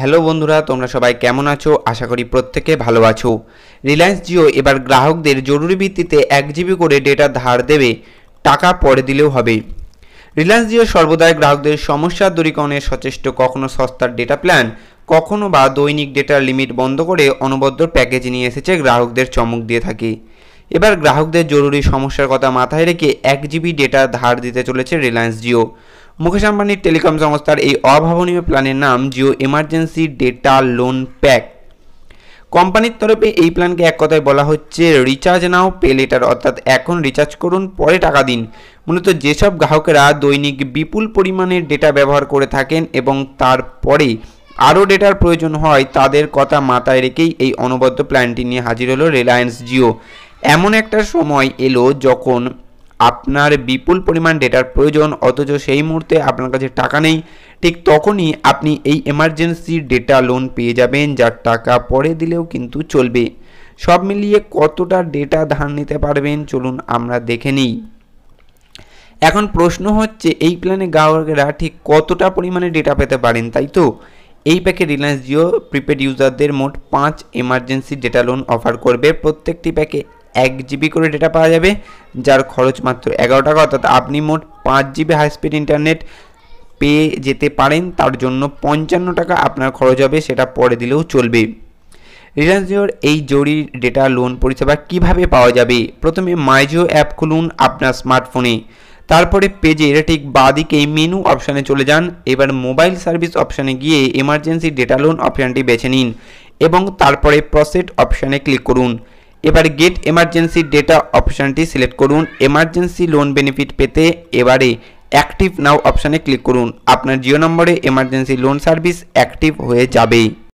hello বন্ধুরা তোমরা সবাই কেমন আছো আশা করি প্রত্যেকে ভালো আছো রিলায়েন্স জিও এবার গ্রাহকদের জরুরি ভিত্তিতে এক জিবি করে ডেটা ধার দেবে টাকা পরে দিলেও হবে রিলায়েন্স জিও সর্বদাই গ্রাহকদের সমস্যা দূরীকরণে সচেষ্ট কখনো সস্তার ডেটা প্ল্যান কখনো বা দৈনিক ডেটার লিমিট বন্ধ করে অনবদ্য প্যাকেজ নিয়ে এসেছে গ্রাহকদের চমক দিয়ে থাকে এবার গ্রাহকদের জরুরি সমস্যার কথা মাথায় রেখে এক জিবি ডেটা ধার দিতে চলেছে রিলায়েন্স জিও মুকেশ আম্বানির টেলিকম সংস্থার এই অভাবনীয় প্ল্যানের নাম Jio emergency data loan pack কোম্পানির তরফে এই প্ল্যানকে এক কথায় বলা হচ্ছে রিচার্জ নাও পে লেটার অর্থাৎ এখন রিচার্জ করুন পরে টাকা দিন মূলত যেসব গ্রাহকেরা দৈনিক বিপুল পরিমাণে ডেটা ব্যবহার করে থাকেন এবং তারপরে আরও ডেটার প্রয়োজন হয় তাদের কথা মাথায় রেখেই এই অনবদ্য প্ল্যানটি নিয়ে হাজির হলো রিলায়েন্স জিও এমন একটা সময় এলো যখন আপনার বিপুল পরিমাণ ডেটার প্রয়োজন অথচ সেই মুহূর্তে আপনার কাছে টাকা নেই ঠিক তখনই আপনি এই এমার্জেন্সি ডেটা লোন পেয়ে যাবেন যার টাকা পরে দিলেও কিন্তু চলবে সব মিলিয়ে কতটা ডেটা ধার নিতে পারবেন চলুন আমরা দেখে নিই এখন প্রশ্ন হচ্ছে এই প্ল্যানে গ্রাহকেরা ঠিক কতটা পরিমাণে ডেটা পেতে পারেন তাই তো এই প্যাকে রিলায়েন্স জিও প্রিপেড ইউজারদের মোট পাঁচ এমার্জেন্সি ডেটা লোন অফার করবে প্রত্যেকটি প্যাকে এক জিবি করে ডেটা পাওয়া যাবে যার খরচ মাত্র এগারো টাকা অর্থাৎ আপনি মোট পাঁচ জিবি হাইস্পিড ইন্টারনেট পেয়ে যেতে পারেন তার জন্য পঞ্চান্ন টাকা আপনার খরচ হবে সেটা পরে দিলেও চলবে রিলায়েন্স জিওর এই জরুরি ডেটা লোন পরিষেবা কিভাবে পাওয়া যাবে প্রথমে মাইজিও অ্যাপ খুলুন আপনার স্মার্টফোনে তারপরে পেজে ঠিক বাঁদিকে মেনু অপশানে চলে যান এবার মোবাইল সার্ভিস অপশানে গিয়ে এমার্জেন্সি ডেটা লোন অপশানটি বেছে নিন এবং তারপরে প্রসেট অপশানে ক্লিক করুন এবারে গেট এমার্জেন্সি ডেটা অপশানটি সিলেক্ট করুন এমার্জেন্সি লোন বেনিফিট পেতে এবারে অ্যাক্টিভ নাও অপশানে ক্লিক করুন আপনার জিও নম্বরে এমার্জেন্সি লোন সার্ভিস অ্যাক্টিভ হয়ে যাবে